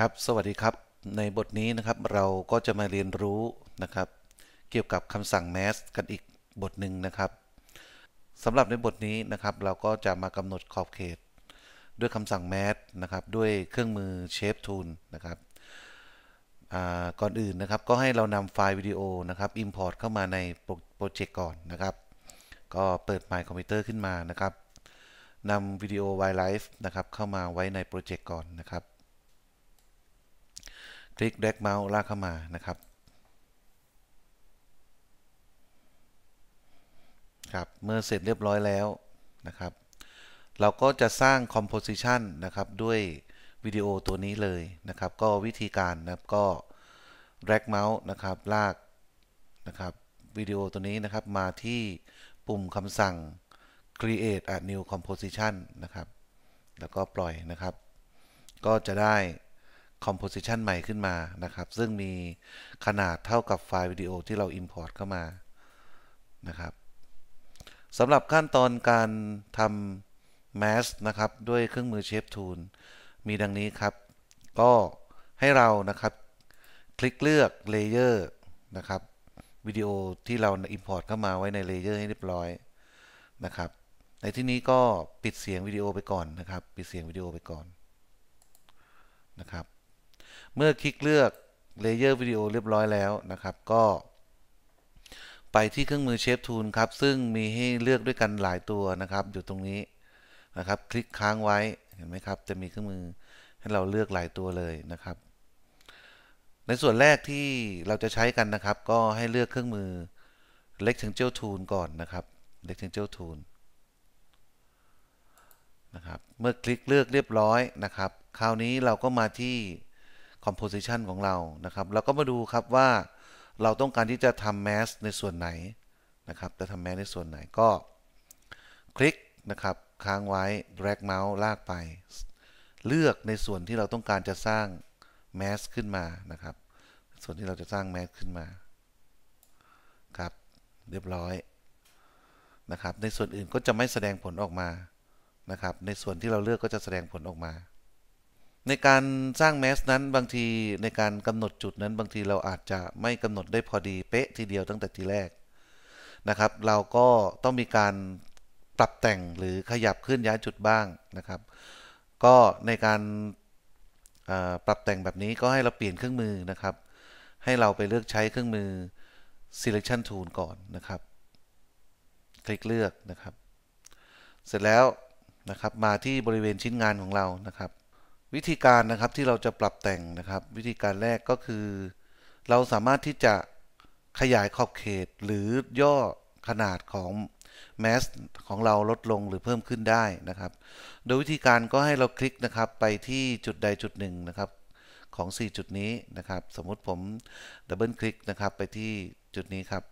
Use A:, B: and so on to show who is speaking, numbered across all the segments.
A: ครับ สวัสดีครับ ในบทนี้นะครับเราก็จะมาเรียนรู้นะครับ เกี่ยวกับคำสั่งแมสกันอีกบทหนึ่งนะครับสำหรับในบทนี้นะครับ เราก็จะมากำหนดขอบเขต ด้วยคำสั่งแมสนะครับด้วยเครื่องมือ shape tool นะครับก่อนอื่นนะครับก็ให้เรานำไฟล์วิดีโอนะครับ import เข้ามาในโปรเจกต์ก่อนนะครับ ก็เปิดไมคค์อมพิวเตอร์ขึ้นมานะครับนำวิดีโอ w i l d l i f e นะครับ เข้ามาไว้ในโปรเจกต์ก่อนนะครับคลิกแดกเมาส์ลากเข้ามานะครับ ครับ เมื่อเสร็จเรียบร้อยแล้วนะครับ เราก็จะสร้างคอมโพสิชันนะครับ ด้วย วิดีโอตัวนี้เลยนะครับ ก็วิธีการนะครับก็แ r กเมาส์นะครับลากนะครับวิดีโอตัวนี้นะครับมาที่ปุ่มคำสั่ง create a new composition นะครับ แล้วก็ปล่อยนะครับ ก็จะได้ composition ใหม่ขึ้นมานะครับ ซึ่งมีขนาดเท่ากับไฟล์วิดีโอที่เรา import เข้ามานะครับสำหรับขั้นตอนการทำ mask นะครับด้วยเครื่องมือ shape tool มีดังนี้ครับก็ให้เรานะครับคลิกเลือก layer นะครับวิดีโอที่เรา import เข้ามาไว้ในเลเยอร์ให้เรียบร้อยนะครับ ในที่นี้ก็ปิดเสียงวิดีโอไปก่อนนะครับ ปิดเสียงวิดีโอไปก่อนนะครับเมื่อคลิกเลือกเลเยอร์วิดีโอเรียบร้อยแล้วนะครับ ก็ ไปที่เครื่องมือเชฟทูลครับ ซึ่งมีให้เลือกด้วยกันหลายตัวนะครับ อยู่ตรงนี้นะครับ คลิกค้างไว้ เห็นไหมครับ จะมีเครื่องมือให้เราเลือกหลายตัวเลยนะครับ ในส่วนแรกที่เราจะใช้กันนะครับ ก็ให้เลือกเครื่องมือ r e c t a n งเจ t ทูลก่อนนะครับ r e c t a n งเจ t ทูลนะครับ เมื่อคลิกเลือกเรียบร้อยนะครับ คราวนี้เราก็มาที่ composition ของเรา นะครับ เราก็มาดูครับว่าเราต้องการที่จะทำ mask ในส่วนไหนนะครับ จะทำ mask ในส่วนไหน ก็คลิกนะครับ ค้างไว้ drag mouse ลากไป เลือกในส่วนที่เราต้องการจะสร้าง mask ขึ้นมา นะครับ ส่วนที่เราจะสร้าง mask ขึ้นมา ครับ เรียบร้อย นะครับ ในส่วนอื่นก็จะไม่แสดงผลออกมา นะครับ ในส่วนที่เราเลือกก็จะแสดงผลออกมาในการสร้างแมสนั้นบางทีในการกำหนดจุดนั้น บางทีเราอาจจะไม่กำหนดได้พอดีเป๊ะทีเดียวตั้งแต่ทีแรกนะครับ เราก็ต้องมีการปรับแต่งหรือขยับเคลื่อนย้ายจุดบ้างนะครับ ก็ในการปรับแต่งแบบนี้ก็ให้เราเปลี่ยนเครื่องมือนะครับ ให้เราไปเลือกใช้เครื่องมือ selection tool ก่อนนะครับ คลิกเลือกนะครับ เสร็จแล้วนะครับมาที่บริเวณชิ้นงานของเรานะครับวิธีการนะครับที่เราจะปรับแต่งนะครับ วิธีการแรกก็คือ เราสามารถที่จะขยายขอบเขตหรือย่อขนาดของแมสของเราลดลงหรือเพิ่มขึ้นได้นะครับโดยวิธีการก็ให้เราคลิกนะครับไปที่จุดใดจุดหนึ่งนะครับของ 4 จุดนี้นะครับ สมมุติผมดับเบิลคลิกนะครับ ไปที่จุดนี้ครับ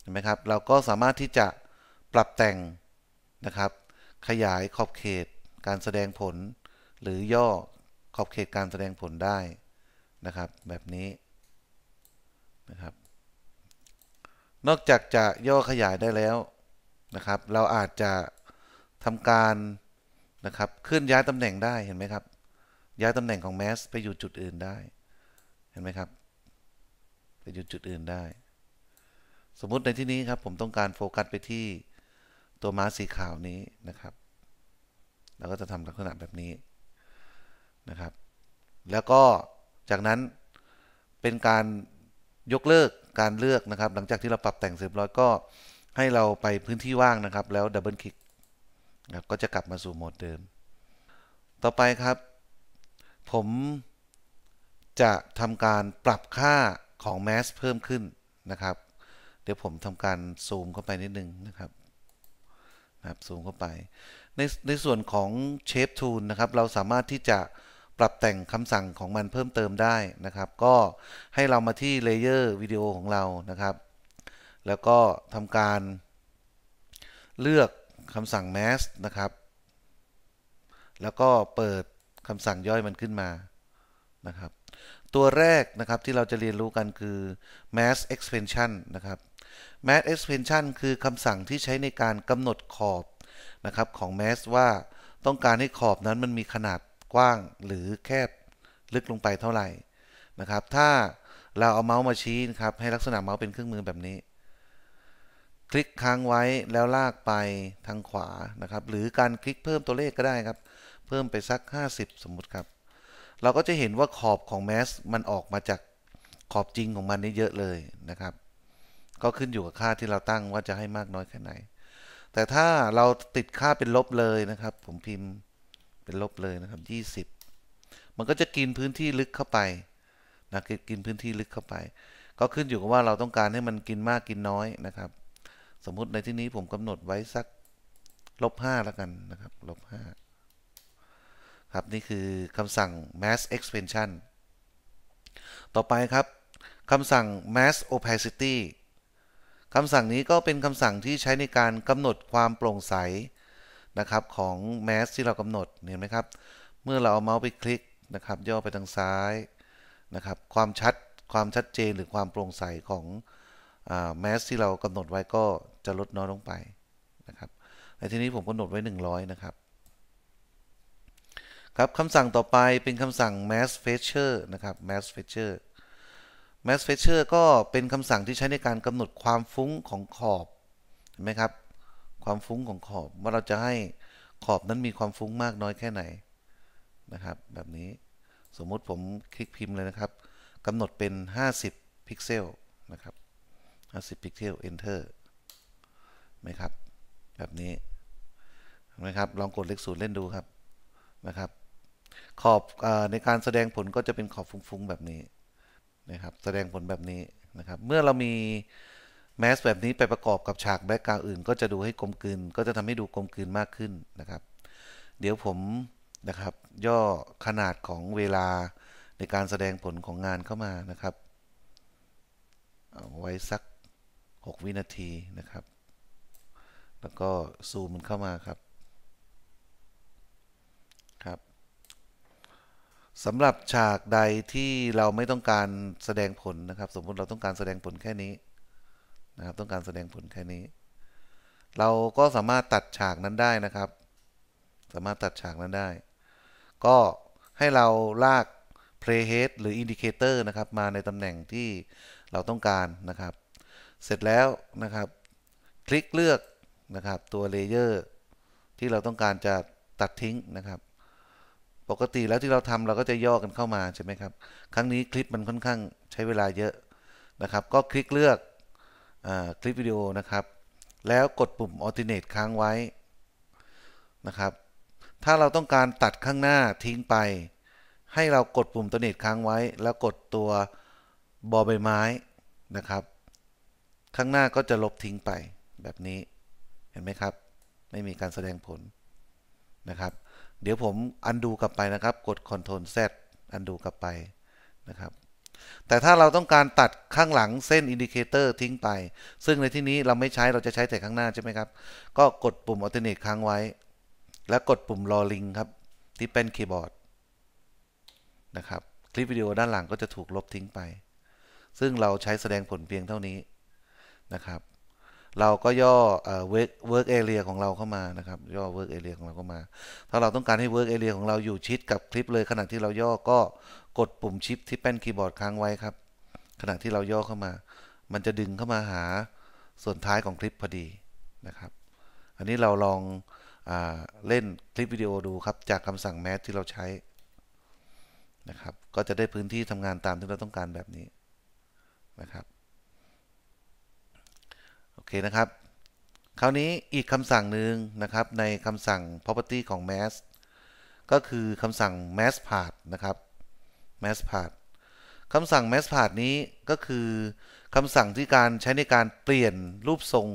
A: เห็นไหมครับ เราก็สามารถที่จะปรับแต่งนะครับ ขยายขอบเขตการแสดงผลหรือย่อขอบเขตการแสดงผลได้นะครับ แบบนี้นะครับ นอกจากจะย่อขยายได้แล้วนะครับ เราอาจจะทำการนะครับเคลื่อนย้ายตำแหน่งได้เห็นไหมครับ ย้ายตำแหน่งของแมสไปอยู่จุดอื่นได้เห็นไหมครับ ไปอยู่จุดอื่นได้ สมมุติในที่นี้ครับผมต้องการโฟกัสไปที่ตัวม้าสีขาวนี้นะครับเราก็จะทำลักษณะแบบนี้นะครับแล้วก็จากนั้นเป็นการยกเลิกการเลือกนะครับ หลังจากที่เราปรับแต่งเสร็จร้อยก็ให้เราไปพื้นที่ว่างนะครับ แล้วดับเบิลคลิกนะครับก็จะกลับมาสู่โหมดเดิม ต่อไปครับ ผมจะทำการปรับค่าของแมสเพิ่มขึ้นนะครับ เดี๋ยวผมทำการซูมเข้าไปนิดนึงนะครับนะครับ ซูมเข้าไป ในในส่วนของเชฟทูลนะครับ เราสามารถที่จะปรับแต่งคำสั่งของมันเพิ่มเติมได้นะครับ ก็ให้เรามาที่เลเยอร์วิดีโอของเรานะครับแล้วก็ทำการเลือกคำสั่ง mask นะครับ แล้วก็เปิดคำสั่งย่อยมันขึ้นมานะครับ ตัวแรกนะครับที่เราจะเรียนรู้กันคือ mask expansion นะครับ mask expansion คือคำสั่งที่ใช้ในการกำหนดขอบนะครับของ mask ว่าต้องการให้ขอบนั้นมันมีขนาดกว้างหรือแคบลึกลงไปเท่าไหร่นะครับ ถ้าเราเอาเมาส์มาชี้นะครับให้ลักษณะเมาส์เป็นเครื่องมือแบบนี้ คลิกค้างไว้แล้วลากไปทางขวานะครับหรือการคลิกเพิ่มตัวเลขก็ได้ครับ เพิ่มไปสัก 50 สมมุติครับ เราก็จะเห็นว่าขอบของแมสมันออกมาจากขอบจริงของมันนี่เยอะเลยนะครับ ก็ขึ้นอยู่กับค่าที่เราตั้งว่าจะให้มากน้อยแค่ไหนแต่ถ้าเราติดค่าเป็นลบเลยนะครับ ผมพิมพ์็นลบเลยนะครับ20 มันก็จะกินพื้นที่ลึกเข้าไปนะกินพื้นที่ลึกเข้าไป ก็ขึ้นอยู่กับว่าเราต้องการให้มันกินมากกินน้อยนะครับ สมมุติในที่นี้ผมกำหนดไว้สักลบ5แล้วกันนะครับลบ5ครับนี่คือคำสั่ง mass expansion ต่อไปครับคำสั่ง mass opacity คำสั่งนี้ก็เป็นคำสั่งที่ใช้ในการกำหนดความโปร่งใสนะครับของแมสที่เรากำหนด เห็นไหมครับ เมื่อเราเอาเมาส์ไปคลิกนะครับ ย่อไปทางซ้ายนะครับ ความชัดความชัดเจนหรือความโปร่งใสของแมสที่เรากำหนดไว้ก็จะลดน้อยลงไปนะครับในที่นี้ผมกำหนดไว้ 100 นะครับ ครับคำสั่งต่อไปเป็นคำสั่ง mass feature นะครับ mass feature mass feature ก็เป็นคำสั่งที่ใช้ในการกำหนดความฟุ้งของขอบเห็นไหมครับความฟุ้งของขอบว่าเราจะให้ขอบนั้นมีความฟุ้งมากน้อยแค่ไหนนะครับ แบบนี้สมมุติผมคลิกพิมพ์เลยนะครับกำหนดเป็น50พิกเซลนะครับ50พิกเซล enter ไหมครับ แบบนี้นะครับลองกดเลขศูนย์เล่นดูครับนะครับ ขอบอในการแสดงผลก็จะเป็นขอบฟุ้งๆ แบบนี้นะครับ แสดงผลแบบนี้นะครับ เมื่อเรามีแมสแบบนี้ไปประกอบกับฉากแบ็กกราวอื่น ก็จะดูให้กลมกลืน ก็จะทำให้ดูกลมกลืนมากขึ้นนะครับ เดี๋ยวผมนะครับย่อขนาดของเวลาในการแสดงผลของงานเข้ามานะครับ เอาไว้สัก 6 วินาทีนะครับ แล้วก็ซูมมันเข้ามาครับครับสำหรับฉากใดที่เราไม่ต้องการแสดงผลนะครับ สมมติเราต้องการแสดงผลแค่นี้ะครับต้องการแสดงผลแค่นี้ เราก็สามารถตัดฉากนั้นได้นะครับ สามารถตัดฉากนั้นได้ ก็ให้เราลาก playhead หรือ indicator นะครับ มาในตำแหน่งที่เราต้องการนะครับ เสร็จแล้วนะครับ คลิกเลือกนะครับตัวเลเยอร์ที่เราต้องการจะตัดทิ้งนะครับ ปกติแล้วที่เราทำเราก็จะย่อกันเข้ามาใช่ไหมครับ ครั้งนี้คลิปมันค่อนข้างใช้เวลาเยอะนะครับ ก็คลิกเลือกคลิปวิดีโอนะครับ แล้วกดปุ่ม alternate ค้างไว้นะครับ ถ้าเราต้องการตัดข้างหน้าทิ้งไป ให้เรากดปุ่ม alternate ค้างไว้ แล้วกดตัวบอใบไม้นะครับข้างหน้าก็จะลบทิ้งไปแบบนี้เห็นไหมครับ ไม่มีการแสดงผลนะครับเดี๋ยวผมอันดูกลับไปนะครับ กด Ctrl Z อันดูกลับไปนะครับแต่ถ้าเราต้องการตัดข้างหลังเส้นอินดิเคเตอร์ทิ้งไป ซึ่งในที่นี้เราไม่ใช้เราจะใช้แต่ข้างหน้าใช่ไหมครับ ก็กดปุ่มอัลเทอร์เนทค้างไว้ แล้วกดปุ่มรอลิงครับ ที่เป็นคีย์บอร์ดนะครับ คลิปวิดีโอด้านหลังก็จะถูกลบทิ้งไป ซึ่งเราใช้แสดงผลเพียงเท่านี้นะครับเราก็ย่อเวิร์กเวิร์กเอเรียของเราเข้ามานะครับ ย่อเวิร์กเอเรียของเราเข้ามา ถ้าเราต้องการให้เวิร์กเอเรียของเราอยู่ชิดกับคลิปเลย ขณะที่เราย่อก็กดปุ่มชิปที่แป้นคีย์บอร์ดค้างไว้ครับขณะที่เราย่อเข้ามา มันจะดึงเข้ามาหาส่วนท้ายของคลิปพอดีนะครับ อันนี้เราลองอเล่นคลิปวิดีโอดูครับ จากคำสั่งแมสที่เราใช้นะครับ ก็จะได้พื้นที่ทำงานตามที่เราต้องการแบบนี้นะครับเคนะครับคราวนี้อีกคำสั่งหนึ่งนะครับในคำสั่ง property ของ m a s s ก็คือคำสั่ง m a s s path นะครับ m a s s path คำสั่ง m a s s path นี้ก็คือคำสั่งที่การใช้ในการเปลี่ยนรูปทรง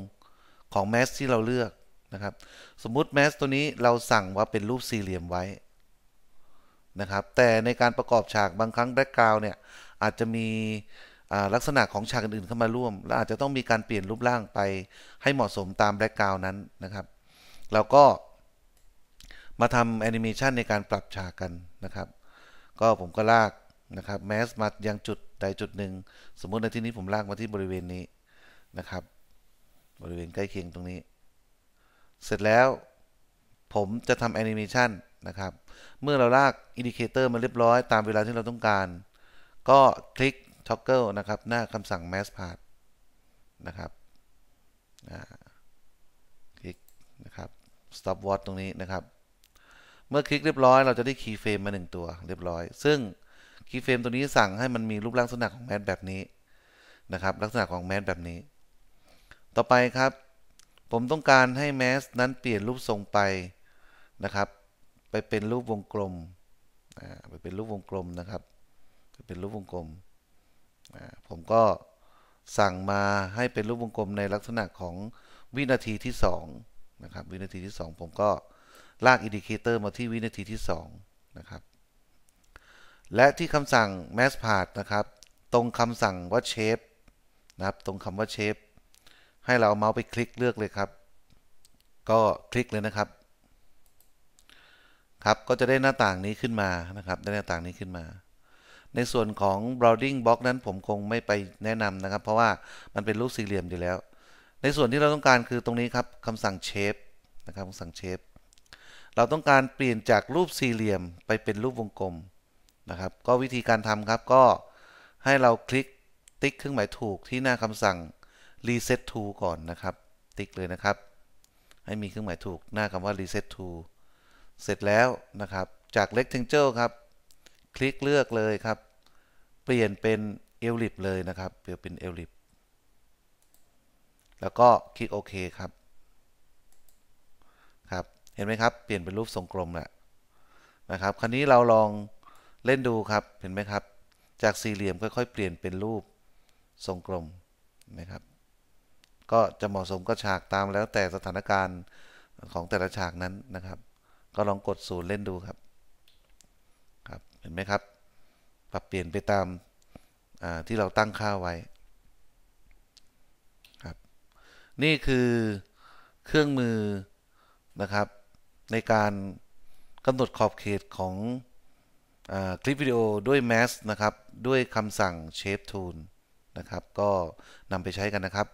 A: ของ m a s s ที่เราเลือกนะครับสมมุติ m a s s ตัวนี้เราสั่งว่าเป็นรูปสี่เหลี่ยมไว้นะครับแต่ในการประกอบฉากบางครั้ง background เนี่ย อาจจะมีลักษณะของฉากอื่นเข้ามาร่วม และอาจจะต้องมีการเปลี่ยนรูปร่างไปให้เหมาะสมตามแบ็กกราวน์นั้นนะครับเราก็มาทำแอนิเมชันในการปรับฉากกันนะครับ ก็ผมก็ลากนะครับแมสมายังจุดใดจุดหนึ่ง สมมติในที่นี้ผมลากมาที่บริเวณนี้นะครับ บริเวณใกล้เคียงตรงนี้ เสร็จแล้วผมจะทำแอนิเมชันนะครับเมื่อเราลากอินดิเคเตอร์มาเรียบร้อยตามเวลาที่เราต้องการ ก็คลิก toggle นะครับหน้าคำสั่ง mass path นะครับคลิกนะครับ stop watch ตรงนี้นะครับ เมื่อคลิกเรียบร้อย เราจะได้ key frame มา 1 ตัวเรียบร้อยซึ่ง key frame ตัวนี้สั่งให้มันมีรูปร่างลักษณะของ mass แบบนี้ นะครับลักษณะของ mass แบบนี้ ต่อไปครับ ผมต้องการให้ mass นั้นเปลี่ยนรูปทรงไปนะครับไปเป็นรูปวงกลม ไปเป็นรูปวงกลมนะครับเป็นรูปวงกลมผมก็สั่งมาให้เป็นรูปวงกลมในลักษณะของวินาทีที่2นะครับวินาทีที่ 2 ผมก็ลากอินดิเคเตอร์มาที่วินาทีที่2นะครับและที่คำสั่ง m a s s p a t นะครับ ตรงคำสั่งว่า shape นะครับตรงคำว่า shape ให้เราเอาเมาส์ไปคลิกเลือกเลยครับ ก็คลิกเลยนะครับ ครับก็จะได้หน้าต่างนี้ขึ้นมานะครับได้หน้าต่างนี้ขึ้นมาในส่วนของ Browding Box นั้นผมคงไม่ไปแนะนำนะครับ เพราะว่ามันเป็นรูปสี่เหลี่ยมอยู่แล้ว ในส่วนที่เราต้องการคือตรงนี้ครับคำสั่ง Shape นะครับคำสั่ง Shape เราต้องการเปลี่ยนจากรูปสี่เหลี่ยมไปเป็นรูปวงกลมนะครับ ก็วิธีการทำครับก็ให้เราคลิกติ๊กเครื่องหมายถูกที่หน้าคำสั่ง Reset To ก่อนนะครับ ติ๊กเลยนะครับ ให้มีเครื่องหมายถูกหน้าคำว่า Reset To เสร็จแล้วนะครับจาก Rectangle ครับคลิกเลือกเลยครับ เปลี่ยนเป็นเอลลิปเลยนะครับเปลี่ยนเป็นเอลลิปแล้วก็คลิกโอเคครับครับเห็นไหมครับเปลี่ยนเป็นรูปทรงกลมแหละนะครับคราวนี้เราลองเล่นดูครับเห็นไหมครับจากสี่เหลี่ยมค่อยๆเปลี่ยนเป็นรูปทรงกลมนะครับ ก็จะเหมาะสมกับฉากตามแล้วแต่สถานการณ์ของแต่ละฉากนั้นนะครับ ก็ลองกดศูนย์เล่นดูครับเห็นไหมครับ ปรับเปลี่ยนไปตามที่เราตั้งค่าไว้ ครับ นี่คือเครื่องมือนะครับในการกำหนดขอบเขตของอคลิปวิดีโอด้วยแมส นะครับ ด้วยคำสั่ง Shape Tool นะครับ ก็นำไปใช้กันนะครับ